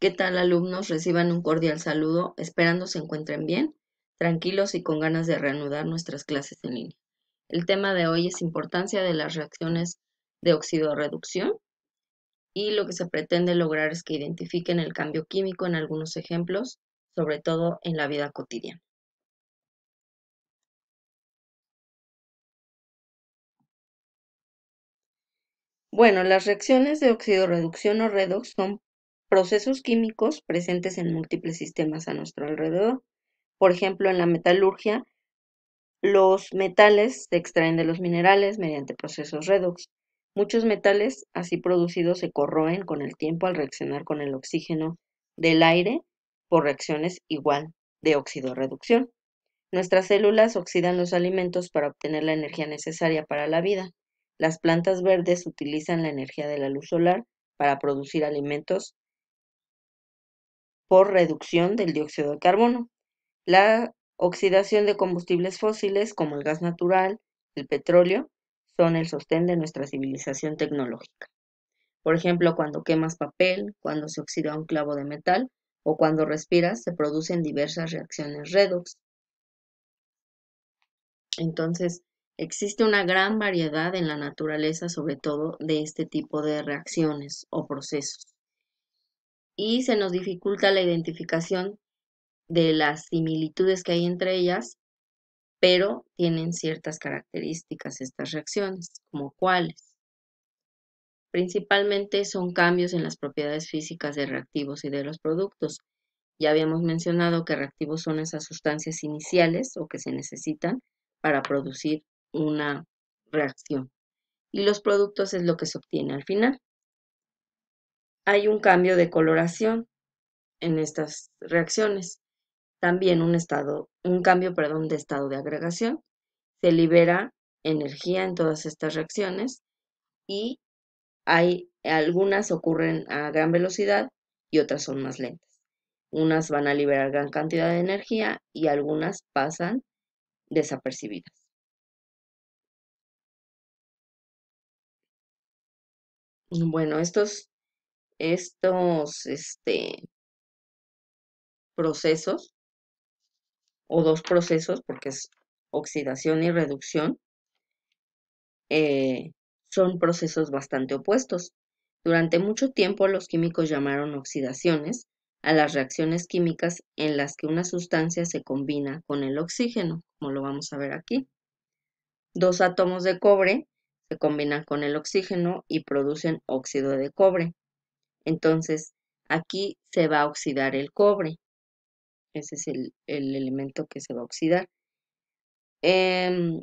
¿Qué tal alumnos? Reciban un cordial saludo, esperando se encuentren bien, tranquilos y con ganas de reanudar nuestras clases en línea. El tema de hoy es importancia de las reacciones de óxido reducción y lo que se pretende lograr es que identifiquen el cambio químico en algunos ejemplos, sobre todo en la vida cotidiana. Bueno, las reacciones de reducción o redox son procesos químicos presentes en múltiples sistemas a nuestro alrededor. Por ejemplo, en la metalurgia, los metales se extraen de los minerales mediante procesos redox. Muchos metales así producidos se corroen con el tiempo al reaccionar con el oxígeno del aire por reacciones igual de óxido-reducción. Nuestras células oxidan los alimentos para obtener la energía necesaria para la vida. Las plantas verdes utilizan la energía de la luz solar para producir alimentos por reducción del dióxido de carbono. La oxidación de combustibles fósiles como el gas natural, el petróleo, son el sostén de nuestra civilización tecnológica. Por ejemplo, cuando quemas papel, cuando se oxida un clavo de metal o cuando respiras, se producen diversas reacciones redox. Entonces, existe una gran variedad en la naturaleza, sobre todo de este tipo de reacciones o procesos y se nos dificulta la identificación de las similitudes que hay entre ellas, pero tienen ciertas características estas reacciones, como cuáles. Principalmente son cambios en las propiedades físicas de reactivos y de los productos. Ya habíamos mencionado que reactivos son esas sustancias iniciales o que se necesitan para producir una reacción. Y los productos es lo que se obtiene al final hay un cambio de coloración en estas reacciones. También un cambio, perdón, de estado de agregación. Se libera energía en todas estas reacciones y hay algunas ocurren a gran velocidad y otras son más lentas. Unas van a liberar gran cantidad de energía y algunas pasan desapercibidas. Bueno, estos estos este, procesos, o dos procesos, porque es oxidación y reducción, eh, son procesos bastante opuestos. Durante mucho tiempo los químicos llamaron oxidaciones a las reacciones químicas en las que una sustancia se combina con el oxígeno, como lo vamos a ver aquí. Dos átomos de cobre se combinan con el oxígeno y producen óxido de cobre. Entonces, aquí se va a oxidar el cobre. Ese es el, elemento que se va a oxidar. Em,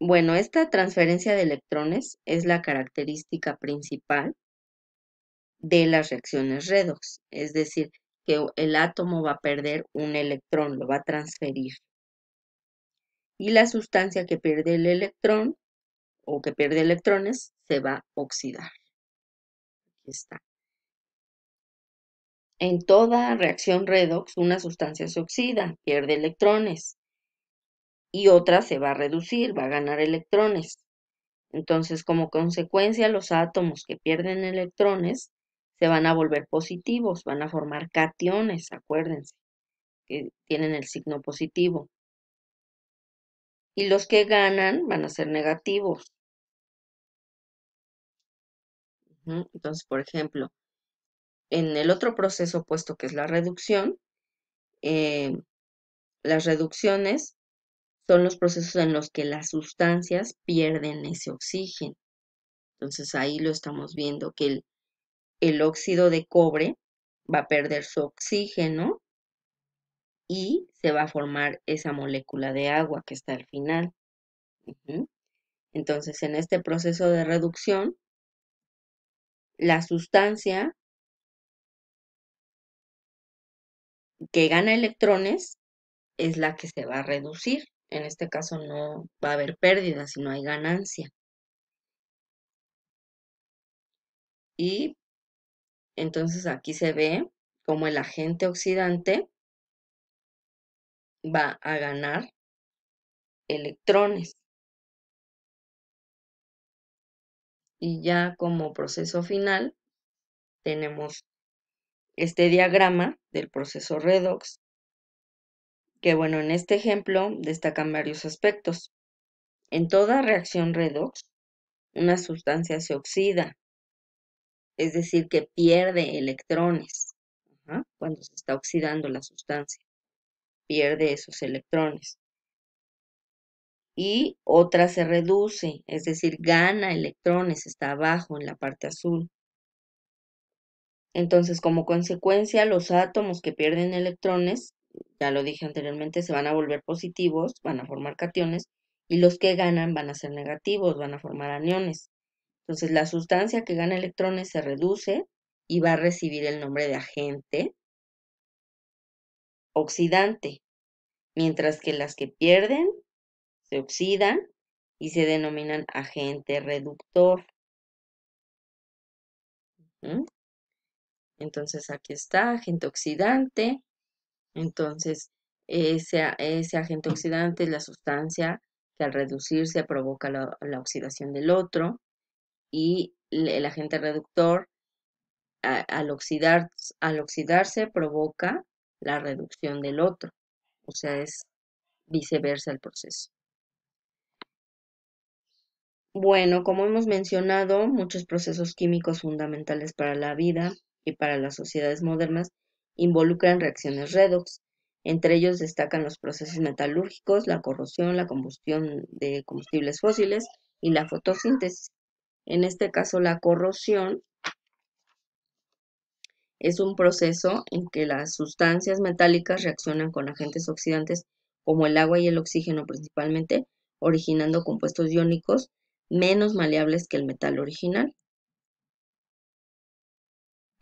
bueno, esta transferencia de electrones es la característica principal de las reacciones redox, es decir, que el átomo va a perder un electrón, lo va a transferir. Y la sustancia que pierde el electrón o que pierde electrones se va a oxidar. Aquí está. En toda reacción redox, una sustancia se oxida, pierde electrones y otra se va a reducir, va a ganar electrones. Entonces, como consecuencia, los átomos que pierden electrones se van a volver positivos, van a formar cationes, acuérdense, que tienen el signo positivo. Y los que ganan van a ser negativos. Entonces, por ejemplo, en el otro proceso opuesto que es la reducción, eh, las reducciones son los procesos en los que las sustancias pierden ese oxígeno. Entonces ahí lo estamos viendo que el, óxido de cobre va a perder su oxígeno y se va a formar esa molécula de agua que está al final. Entonces, en este proceso de reducción, la sustancia que gana electrones es la que se va a reducir. En este caso no va a haber pérdida, sino hay ganancia. Y entonces aquí se ve como el agente oxidante va a ganar electrones. Y ya como proceso final tenemos este diagrama del proceso redox, que bueno, en este ejemplo destacan varios aspectos. En toda reacción redox, una sustancia se oxida, es decir, que pierde electrones cuando se está oxidando la sustancia, pierde esos electrones. Y otra se reduce, es decir, gana electrones, está abajo en la parte azul. Entonces, como consecuencia, los átomos que pierden electrones, ya lo dije anteriormente, se van a volver positivos, van a formar cationes, y los que ganan van a ser negativos, van a formar aniones. Entonces, la sustancia que gana electrones se reduce y va a recibir el nombre de agente oxidante, mientras que las que pierden se oxidan y se denominan agente reductor. ¿Mm? Entonces aquí está, agente oxidante. Entonces ese, agente oxidante es la sustancia que al reducirse provoca la, oxidación del otro. Y el agente reductor al, al oxidarse provoca la reducción del otro. O sea, es viceversa el proceso. Bueno, como hemos mencionado, muchos procesos químicos fundamentales para la vida y para las sociedades modernas involucran reacciones redox. Entre ellos destacan los procesos metalúrgicos, la corrosión, la combustión de combustibles fósiles y la fotosíntesis. En este caso, la corrosión es un proceso en que las sustancias metálicas reaccionan con agentes oxidantes como el agua y el oxígeno principalmente, originando compuestos iónicos menos maleables que el metal original.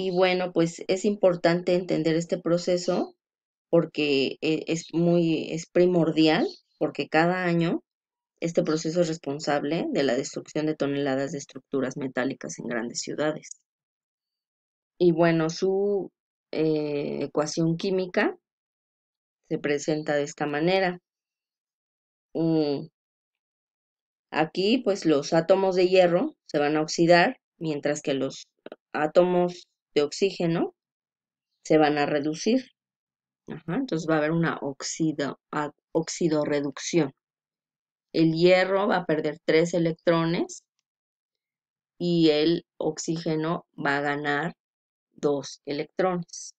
Y bueno, pues es importante entender este proceso porque eh, es muy, es primordial, porque cada año este proceso es responsable de la destrucción de toneladas de estructuras metálicas en grandes ciudades. Y bueno, su eh, ecuación química se presenta de esta manera. Mm. aquí, pues los átomos de hierro se van a oxidar, mientras que los átomos de oxígeno se van a reducir. entonces va a haber una óxido oxidoreducción. El hierro va a perder tres electrones y el oxígeno va a ganar dos electrones.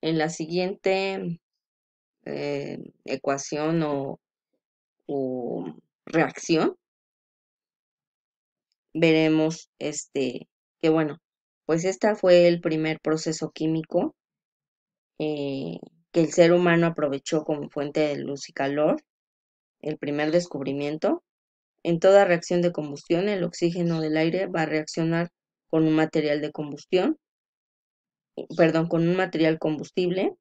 En la siguiente eh, ecuación o, o reacción, veremos este, que bueno, pues este fue el primer proceso químico eh, que el ser humano aprovechó como fuente de luz y calor, el primer descubrimiento. En toda reacción de combustión, el oxígeno del aire va a reaccionar con un material de combustión, eh, perdón, con un material combustible,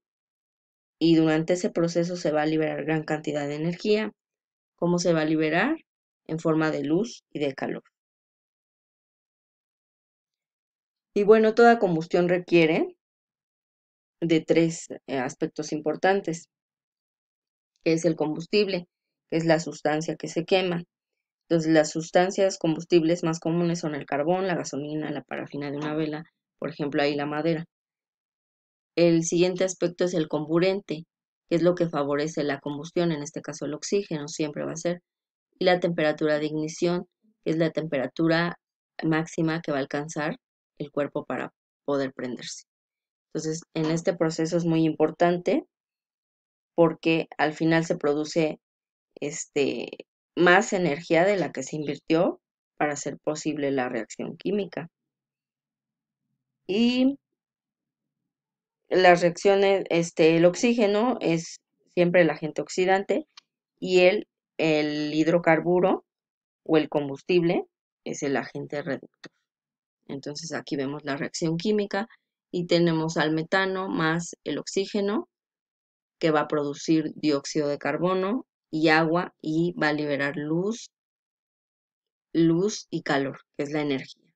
y durante ese proceso se va a liberar gran cantidad de energía. ¿Cómo se va a liberar? En forma de luz y de calor. Y bueno, toda combustión requiere de tres eh, aspectos importantes, que es el combustible, que es la sustancia que se quema. Entonces, las sustancias combustibles más comunes son el carbón, la gasolina, la parafina de una vela, por ejemplo, ahí la madera. El siguiente aspecto es el comburente, que es lo que favorece la combustión, en este caso el oxígeno, siempre va a ser. Y la temperatura de ignición, que es la temperatura máxima que va a alcanzar el cuerpo para poder prenderse. Entonces, en este proceso es muy importante porque al final se produce este, más energía de la que se invirtió para hacer posible la reacción química. Y las reacciones, este, el oxígeno es siempre el agente oxidante y el, el hidrocarburo o el combustible es el agente reductor. Entonces aquí vemos la reacción química y tenemos al metano más el oxígeno que va a producir dióxido de carbono y agua y va a liberar luz, luz y calor, que es la energía.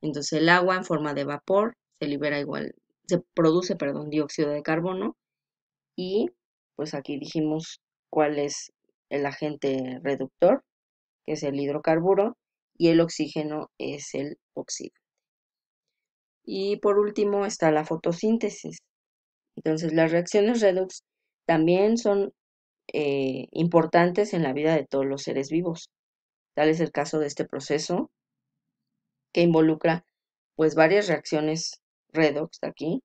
Entonces el agua en forma de vapor se libera igual, se produce, perdón, dióxido de carbono y pues aquí dijimos cuál es el agente reductor, que es el hidrocarburo, y el oxígeno es el oxidante. Y por último está la fotosíntesis. Entonces las reacciones redox también son eh, importantes en la vida de todos los seres vivos. Tal es el caso de este proceso que involucra pues varias reacciones redox aquí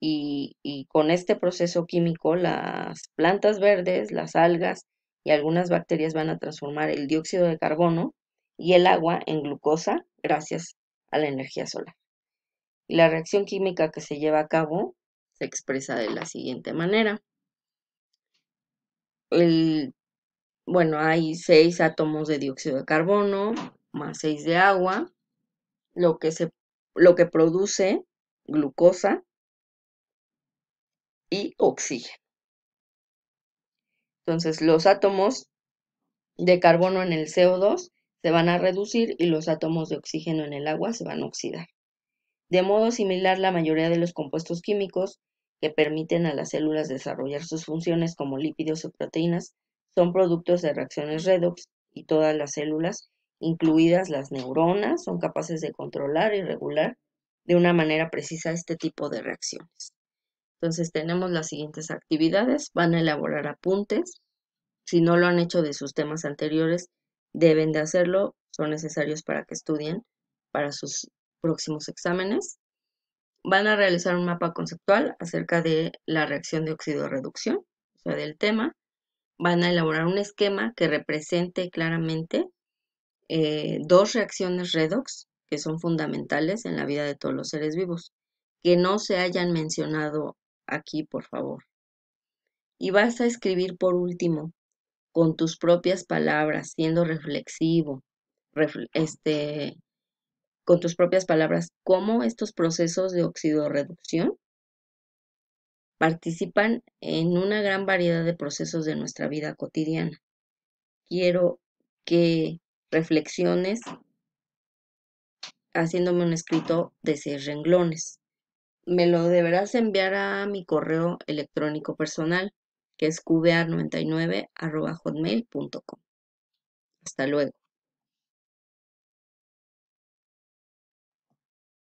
y, con este proceso químico las plantas verdes, las algas y algunas bacterias van a transformar el dióxido de carbono y el agua en glucosa gracias a la energía solar. Y la reacción química que se lleva a cabo se expresa de la siguiente manera. bueno, hay seis átomos de dióxido de carbono más seis de agua, lo que, se, lo que produce glucosa y oxígeno. Entonces, los átomos de carbono en el CO2 se van a reducir y los átomos de oxígeno en el agua se van a oxidar. De modo similar, la mayoría de los compuestos químicos que permiten a las células desarrollar sus funciones como lípidos o proteínas son productos de reacciones redox y todas las células, incluidas las neuronas, son capaces de controlar y regular de una manera precisa este tipo de reacciones. Entonces tenemos las siguientes actividades, van a elaborar apuntes, si no lo han hecho de sus temas anteriores, deben de hacerlo, son necesarios para que estudien para sus próximos exámenes. Van a realizar un mapa conceptual acerca de la reacción de óxido reducción o sea, del tema. Van a elaborar un esquema que represente claramente eh, dos reacciones redox que son fundamentales en la vida de todos los seres vivos, que no se hayan mencionado aquí, por favor. Y vas a escribir por último con tus propias palabras, siendo reflexivo, este, con tus propias palabras, cómo estos procesos de oxidorreducción participan en una gran variedad de procesos de nuestra vida cotidiana. Quiero que reflexiones haciéndome un escrito de seis renglones. Me lo deberás enviar a mi correo electrónico personal que es 99hotmailcom Hasta luego.